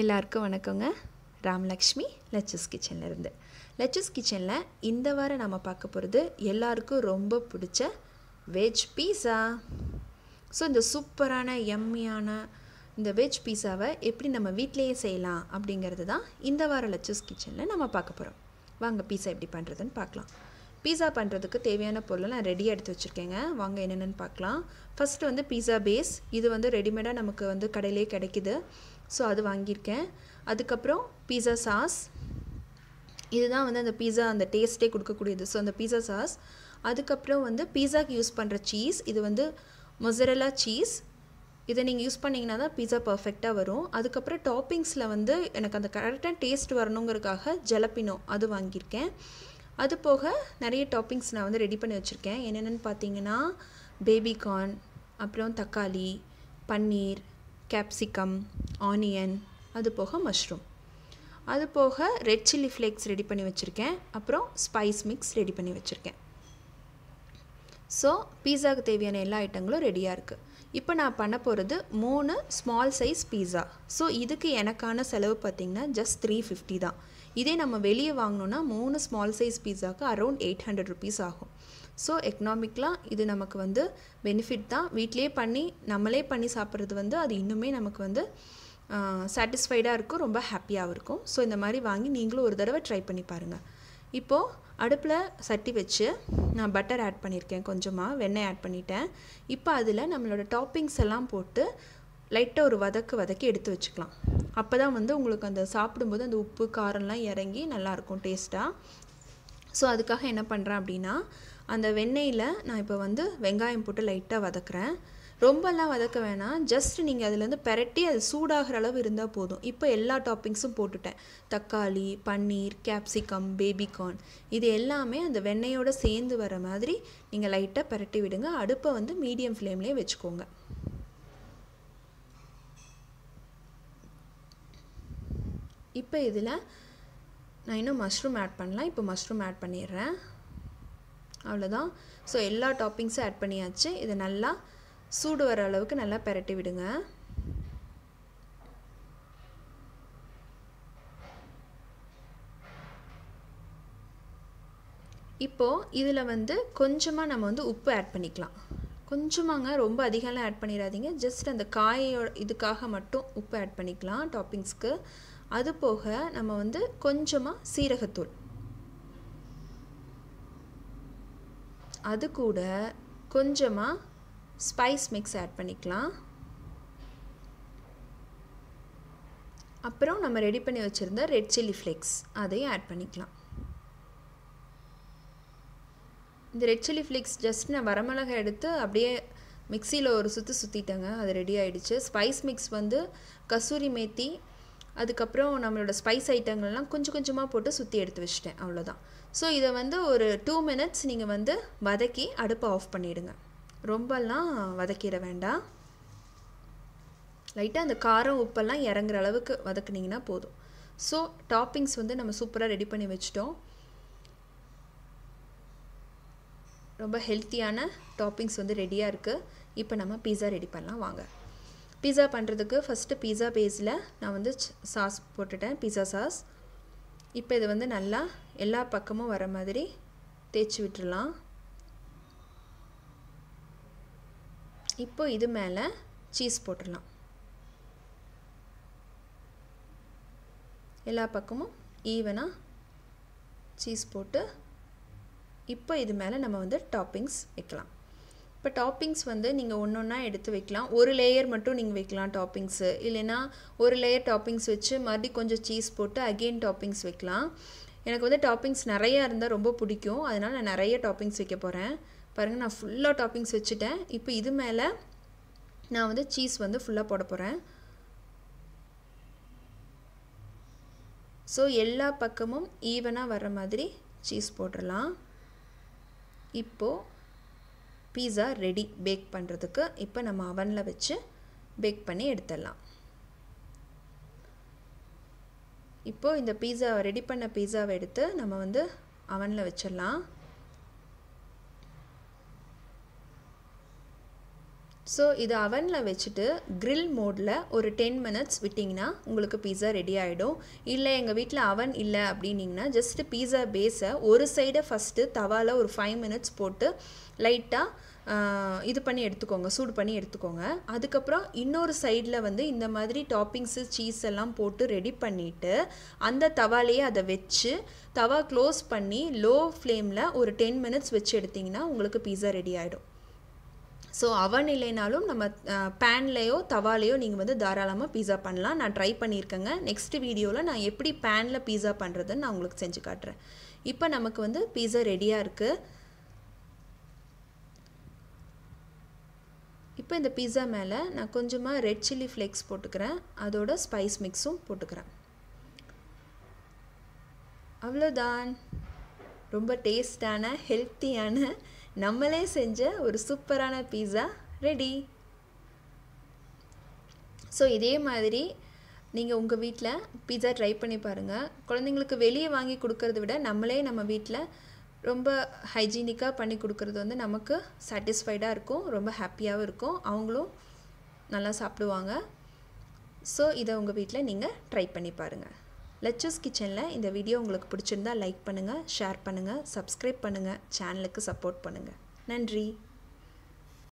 எல்லாருக்கும் வணக்கங்க ராமலக்ஷ்மி லச்சஸ் கிச்சன்லேருந்து லச்சஸ் கிச்சனில் இந்த வாரம் நம்ம பார்க்க போகிறது எல்லாருக்கும் ரொம்ப பிடிச்ச வெஜ் பீஸா ஸோ இந்த சூப்பரான எம்மியான இந்த வெஜ் பீஸாவை எப்படி நம்ம வீட்டிலையே செய்யலாம் அப்படிங்கிறது தான் இந்த வாரம் லச்சஸ் கிச்சனில் நம்ம பார்க்க போகிறோம் வாங்க பீஸா எப்படி பண்ணுறதுன்னு பார்க்கலாம் பீஸா பண்ணுறதுக்கு தேவையான பொருளை நான் ரெடியாக எடுத்து வச்சுருக்கேங்க வாங்க என்னென்னு பார்க்கலாம் ஃபஸ்ட்டு வந்து பீஸா பேஸ் இது வந்து ரெடிமேடாக நமக்கு வந்து கடையிலே கிடைக்கிது ஸோ அது வாங்கியிருக்கேன் அதுக்கப்புறம் பீஸா சாஸ் இதுதான் வந்து அந்த பீஸா அந்த டேஸ்ட்டே கொடுக்கக்கூடியது ஸோ அந்த பீஸா சாஸ் அதுக்கப்புறம் வந்து பீஸாக்கு யூஸ் பண்ணுற சீஸ் இது வந்து மொசரலா சீஸ் இதை நீங்கள் யூஸ் பண்ணிங்கன்னா தான் பீஸா பர்ஃபெக்டாக வரும் அதுக்கப்புறம் டாப்பிங்ஸில் வந்து எனக்கு அந்த கரெக்டாக டேஸ்ட் வரணுங்கிறதுக்காக ஜலப்பினோ அது வாங்கியிருக்கேன் அது போக நிறைய டாப்பிங்ஸ் நான் வந்து ரெடி பண்ணி வச்சுருக்கேன் என்னென்னு பார்த்தீங்கன்னா பேபிகார்ன் அப்புறம் தக்காளி பன்னீர் கேப்சிகம் ஆனியன் அது போக மஷ்ரூம் அது போக ரெட் சில்லி ஃப்ளேக்ஸ் ரெடி பண்ணி வச்சுருக்கேன் அப்புறம் ஸ்பைஸ் மிக்ஸ் ரெடி பண்ணி வச்சுருக்கேன் ஸோ பீஸாவுக்கு தேவையான எல்லா ஐட்டங்களும் ரெடியாக இருக்குது இப்போ நான் பண்ண போகிறது மூணு ஸ்மால் சைஸ் பீஸா ஸோ இதுக்கு எனக்கான செலவு பார்த்திங்கன்னா ஜஸ்ட் த்ரீ ஃபிஃப்டி தான் இதே நம்ம வெளியே வாங்கினோன்னா மூணு ஸ்மால் சைஸ் பீஸாவுக்கு அரௌண்ட் எயிட் ஹண்ட்ரட் ருபீஸ் ஆகும் ஸோ எக்கனாமிக்லாம் இது நமக்கு வந்து பெனிஃபிட் தான் வீட்டிலே பண்ணி நம்மளே பண்ணி சாப்பிட்றது வந்து அது இன்னுமே நமக்கு வந்து சாட்டிஸ்ஃபைடாக இருக்கும் ரொம்ப ஹாப்பியாகவும் இருக்கும் ஸோ இந்த மாதிரி வாங்கி நீங்களும் ஒரு தடவை ட்ரை பண்ணி பாருங்கள் இப்போது அடுப்பில் சட்டி வச்சு நான் பட்டர் ஆட் பண்ணியிருக்கேன் கொஞ்சமாக வெண்ணெய் ஆட் பண்ணிட்டேன் இப்போ அதில் நம்மளோட டாப்பிங்ஸ் எல்லாம் போட்டு லைட்டாக ஒரு வதக்கு வதக்கி எடுத்து வச்சுக்கலாம் அப்போ தான் வந்து உங்களுக்கு அந்த சாப்பிடும்போது அந்த உப்பு காரம்லாம் இறங்கி நல்லாயிருக்கும் டேஸ்ட்டாக ஸோ அதுக்காக என்ன பண்ணுறேன் அப்படின்னா அந்த வெண்ணெயில் நான் இப்போ வந்து வெங்காயம் போட்டு லைட்டாக வதக்குறேன் ரொம்பலாம் வதக்க வேணாம் ஜஸ்ட் நீங்கள் அதுலேருந்து பெரட்டி அது சூடாகிற அளவு இருந்தால் போதும் இப்போ எல்லா டாப்பிங்ஸும் போட்டுட்டேன் தக்காளி பன்னீர் கேப்சிகம் பேபிகார்ன் இது எல்லாமே அந்த வெண்ணெயோடு சேர்ந்து வர மாதிரி நீங்கள் லைட்டாக பெரட்டி விடுங்க அடுப்பை வந்து மீடியம் ஃப்ளேம்லேயே வச்சுக்கோங்க இப்போ இதில் நான் இன்னும் மஷ்ரூம் ஆட் பண்ணலாம் இப்போ மஷ்ரூம் ஆட் பண்ணிடுறேன் அவ்வளோதான் ஸோ எல்லா டாப்பிங்ஸும் ஆட் பண்ணியாச்சு இதை நல்லா சூடு வர அளவுக்கு நல்லா பெரட்டி விடுங்க இப்போது இதில் வந்து கொஞ்சமாக நம்ம வந்து உப்பு ஆட் பண்ணிக்கலாம் கொஞ்சமாங்க ரொம்ப அதிகம்லாம் ஆட் பண்ணிடாதீங்க ஜஸ்ட் அந்த காயோ இதுக்காக மட்டும் உப்பு ஆட் பண்ணிக்கலாம் டாப்பிங்ஸ்க்கு அது போக நம்ம வந்து கொஞ்சமாக சீரகத்தூள் அது கூட கொஞ்சமாக ஸ்பைஸ் மிக்ஸ் ஆட் பண்ணிக்கலாம் அப்புறம் நம்ம ரெடி பண்ணி வச்சுருந்த ரெட் சில்லி ஃப்ளேக்ஸ் அதையும் ஆட் பண்ணிக்கலாம் இந்த ரெட் சில்லி ஃப்ளேக்ஸ் ஜஸ்ட் நான் வரமிளகாய் எடுத்து அப்படியே மிக்சியில் ஒரு சுற்றி சுற்றிட்டேங்க அது ரெடி ஆகிடுச்சு ஸ்பைஸ் மிக்ஸ் வந்து கசூரி மேத்தி அதுக்கப்புறம் நம்மளோட ஸ்பைஸ் ஐட்டங்கள்லாம் கொஞ்சம் கொஞ்சமாக போட்டு சுற்றி எடுத்து வச்சுட்டேன் அவ்வளோதான் ஸோ இதை வந்து ஒரு டூ மினிட்ஸ் நீங்கள் வந்து வதக்கி அடுப்பை ஆஃப் பண்ணிவிடுங்க ரொம்பலாம் வதக்கிட வேண்டாம் லைட்டாக அந்த காரம் உப்பெல்லாம் இறங்குற அளவுக்கு வதக்குனிங்கன்னா போதும் ஸோ டாப்பிங்ஸ் வந்து நம்ம சூப்பராக ரெடி பண்ணி வச்சிட்டோம் ரொம்ப ஹெல்த்தியான டாப்பிங்ஸ் வந்து ரெடியாக இருக்குது இப்போ நம்ம பீஸா ரெடி பண்ணலாம் வாங்க பீஸா பண்ணுறதுக்கு ஃபஸ்ட்டு பீஸா பேஸில் நான் வந்து சாஸ் போட்டுட்டேன் பீஸா சாஸ் இப்போ இது வந்து நல்லா எல்லா பக்கமும் வர மாதிரி தேய்ச்சி விட்டுடலாம் இப்போ இது மேலே சீஸ் போட்டுடலாம் எல்லா பக்கமும் ஈவனாக சீஸ் போட்டு இப்போ இது மேலே நம்ம வந்து டாப்பிங்ஸ் வைக்கலாம் இப்போ டாப்பிங்ஸ் வந்து நீங்கள் ஒன்று ஒன்றா எடுத்து வைக்கலாம் ஒரு லேயர் மட்டும் நீங்கள் வைக்கலாம் டாப்பிங்ஸு இல்லைனா ஒரு லேயர் டாப்பிங்ஸ் வச்சு மறுபடியும் கொஞ்சம் சீஸ் போட்டு அகெயின் டாப்பிங்ஸ் வைக்கலாம் எனக்கு வந்து டாப்பிங்ஸ் நிறையா இருந்தால் ரொம்ப பிடிக்கும் அதனால் நான் நிறைய டாப்பிங்ஸ் வைக்க போகிறேன் பாருங்கள் நான் ஃபுல்லாக டாப்பிங்ஸ் வச்சுட்டேன் இப்போ இது மேலே நான் வந்து சீஸ் வந்து ஃபுல்லாக போட போகிறேன் ஸோ எல்லா பக்கமும் ஈவனாக வர மாதிரி சீஸ் போட்டுடலாம் இப்போது பீஸா ரெடி பேக் பண்ணுறதுக்கு இப்போ நம்ம அவனில் வச்சு பேக் பண்ணி எடுத்துடலாம் இப்போது இந்த பீஸாவை ரெடி பண்ண பீஸாவை எடுத்து நம்ம வந்து அவனில் வச்சிடலாம் ஸோ இது அவனில் வச்சுட்டு க்ரில் மோடில் ஒரு டென் மினிட்ஸ் விட்டிங்கன்னா உங்களுக்கு பீஸா ரெடி ஆகிடும் இல்லை எங்கள் வீட்டில் அவன் இல்லை அப்படின்னிங்கன்னா ஜஸ்ட்டு பீஸா பேஸை ஒரு சைடை ஃபஸ்ட்டு தவாவில் ஒரு ஃபைவ் மினிட்ஸ் போட்டு லைட்டாக இது பண்ணி எடுத்துக்கோங்க சூடு பண்ணி எடுத்துக்கோங்க அதுக்கப்புறம் இன்னொரு சைடில் வந்து இந்த மாதிரி டாப்பிங்ஸு சீஸ் எல்லாம் போட்டு ரெடி பண்ணிவிட்டு அந்த தவாலையே அதை வச்சு தவா க்ளோஸ் பண்ணி லோ ஃப்ளேமில் ஒரு டென் மினிட்ஸ் வச்சு எடுத்திங்கன்னா உங்களுக்கு பீஸா ரெடி ஆகிடும் ஸோ அவன் இல்லைனாலும் நம்ம பேன்லேயோ தவாலையோ நீங்கள் வந்து தாராளமாக பீஸா பண்ணலாம் நான் ட்ரை பண்ணியிருக்கேங்க நெக்ஸ்ட் வீடியோவில் நான் எப்படி பேனில் பீஸா பண்ணுறதுன்னு நான் உங்களுக்கு செஞ்சு காட்டுறேன் இப்போ நமக்கு வந்து பீஸா ரெடியாக இருக்குது இப்போ இந்த பீஸா மேலே நான் கொஞ்சமாக ரெட் சில்லி ஃப்ளேக்ஸ் போட்டுக்கிறேன் அதோட ஸ்பைஸ் மிக்ஸும் போட்டுக்கிறேன் அவ்வளோதான் ரொம்ப டேஸ்டான ஹெல்த்தியான நம்மளே செஞ்ச ஒரு சூப்பரான பீஸா ரெடி ஸோ இதே மாதிரி நீங்கள் உங்கள் வீட்டில் பீஸா ட்ரை பண்ணி பாருங்கள் குழந்தைங்களுக்கு வெளியே வாங்கி கொடுக்கறத விட நம்மளே நம்ம வீட்டில் ரொம்ப ஹைஜீனிக்காக பண்ணி கொடுக்கறது வந்து நமக்கு சாட்டிஸ்ஃபைடாக இருக்கும் ரொம்ப ஹாப்பியாகவும் இருக்கும் அவங்களும் நல்லா சாப்பிடுவாங்க ஸோ இதை உங்கள் வீட்டில் நீங்கள் ட்ரை பண்ணி பாருங்கள் லெச்சர்ஸ் கிச்சனில் இந்த வீடியோ உங்களுக்கு பிடிச்சிருந்தா லைக் பண்ணுங்கள் ஷேர் பண்ணுங்கள் சப்ஸ்கிரைப் பண்ணுங்கள் சேனலுக்கு சப்போர்ட் பண்ணுங்கள் நன்றி